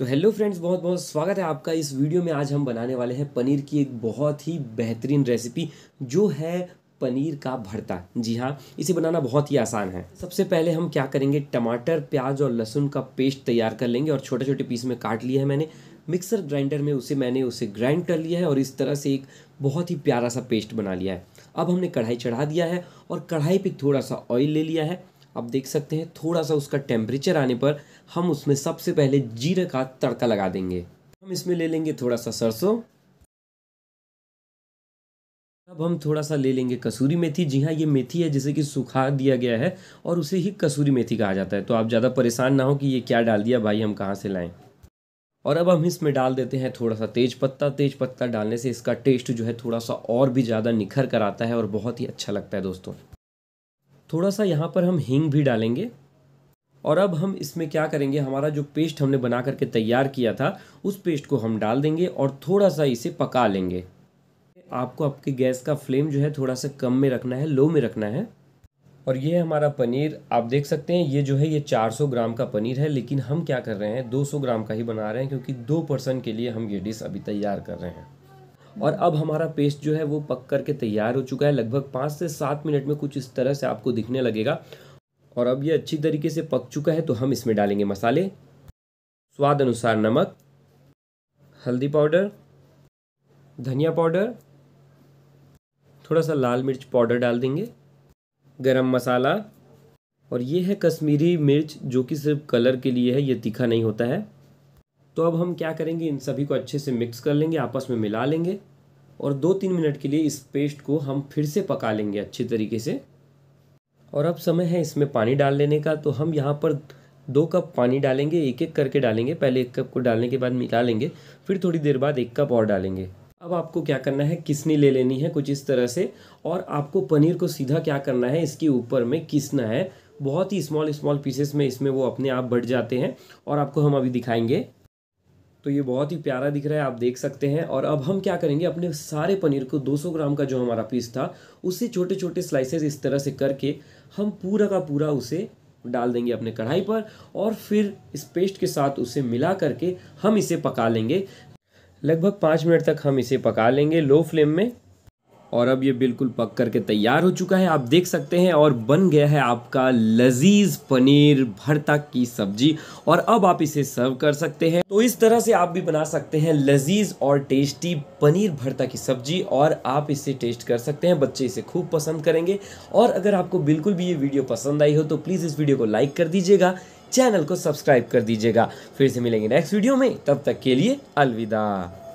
तो hello friends बहुत बहुत स्वागत है आपका इस वीडियो में आज हम बनाने वाले हैं पनीर की एक बहुत ही बेहतरीन रेसिपी जो है पनीर का भरता जी हाँ इसे बनाना बहुत ही आसान है सबसे पहले हम क्या करेंगे टमाटर प्याज और लहसुन का पेस्ट तैयार कर लेंगे और छोटे छोटे पीस में काट लिया है मैंने मिक्सर ग्राइंडर में उसे मैंने उसे ग्राइंड कर लिया है और इस तरह से एक बहुत ही प्यारा सा पेस्ट बना लिया है अब हमने कढ़ाई चढ़ा दिया है और कढ़ाई पर थोड़ा सा ऑयल ले लिया है अब देख सकते हैं थोड़ा सा उसका टेम्परेचर आने पर हम उसमें सबसे पहले जीरे का तड़का लगा देंगे हम इसमें ले लेंगे थोड़ा सा सरसों अब हम थोड़ा सा ले लेंगे कसूरी मेथी जी हाँ ये मेथी है जिसे कि सुखा दिया गया है और उसे ही कसूरी मेथी कहा जाता है तो आप ज़्यादा परेशान ना हो कि ये क्या डाल दिया भाई हम कहाँ से लाएं और अब हम इसमें डाल देते हैं थोड़ा सा तेज पत्ता तेज पत्ता डालने से इसका टेस्ट जो है थोड़ा सा और भी ज़्यादा निखर कर आता है और बहुत ही अच्छा लगता है दोस्तों थोड़ा सा यहाँ पर हम हींग भी डालेंगे और अब हम इसमें क्या करेंगे हमारा जो पेस्ट हमने बना करके तैयार किया था उस पेस्ट को हम डाल देंगे और थोड़ा सा इसे पका लेंगे आपको आपके गैस का फ्लेम जो है थोड़ा सा कम में रखना है लो में रखना है और ये है हमारा पनीर आप देख सकते हैं ये जो है ये 400 ग्राम का पनीर है लेकिन हम क्या कर रहे हैं 200 ग्राम का ही बना रहे हैं क्योंकि दो पर्सन के लिए हम ये डिश अभी तैयार कर रहे हैं और अब हमारा पेस्ट जो है वो पक कर के तैयार हो चुका है लगभग पाँच से सात मिनट में कुछ इस तरह से आपको दिखने लगेगा और अब ये अच्छी तरीके से पक चुका है तो हम इसमें डालेंगे मसाले स्वाद अनुसार नमक हल्दी पाउडर धनिया पाउडर थोड़ा सा लाल मिर्च पाउडर डाल देंगे गरम मसाला और ये है कश्मीरी मिर्च जो कि सिर्फ कलर के लिए है ये तीखा नहीं होता है तो अब हम क्या करेंगे इन सभी को अच्छे से मिक्स कर लेंगे आपस में मिला लेंगे और दो तीन मिनट के लिए इस पेस्ट को हम फिर से पका लेंगे अच्छी तरीके से और अब समय है इसमें पानी डाल लेने का तो हम यहाँ पर दो कप पानी डालेंगे एक एक करके डालेंगे पहले एक कप को डालने के बाद मिला लेंगे फिर थोड़ी देर बाद एक कप और डालेंगे अब आपको क्या करना है किसनी ले लेनी है कुछ इस तरह से और आपको पनीर को सीधा क्या करना है इसके ऊपर में किसना है बहुत ही स्मॉल स्मॉल पीसेस में इसमें वो अपने आप बढ़ जाते हैं और आपको हम अभी दिखाएंगे तो ये बहुत ही प्यारा दिख रहा है आप देख सकते हैं और अब हम क्या करेंगे अपने सारे पनीर को 200 ग्राम का जो हमारा पीस था उसे छोटे छोटे स्लाइसेस इस तरह से करके हम पूरा का पूरा उसे डाल देंगे अपने कढ़ाई पर और फिर इस पेस्ट के साथ उसे मिला करके हम इसे पका लेंगे लगभग पाँच मिनट तक हम इसे पका लेंगे लो फ्लेम में और अब ये बिल्कुल पक कर के तैयार हो चुका है आप देख सकते हैं और बन गया है आपका लजीज पनीर भरता की सब्जी और अब आप इसे सर्व कर सकते हैं तो इस तरह से आप भी बना सकते हैं लजीज और टेस्टी पनीर भरता की सब्जी और आप इसे टेस्ट कर सकते हैं बच्चे इसे खूब पसंद करेंगे और अगर आपको बिल्कुल भी ये वीडियो पसंद आई हो तो प्लीज़ इस वीडियो को लाइक कर दीजिएगा चैनल को सब्सक्राइब कर दीजिएगा फिर से मिलेंगे नेक्स्ट वीडियो में तब तक के लिए अलविदा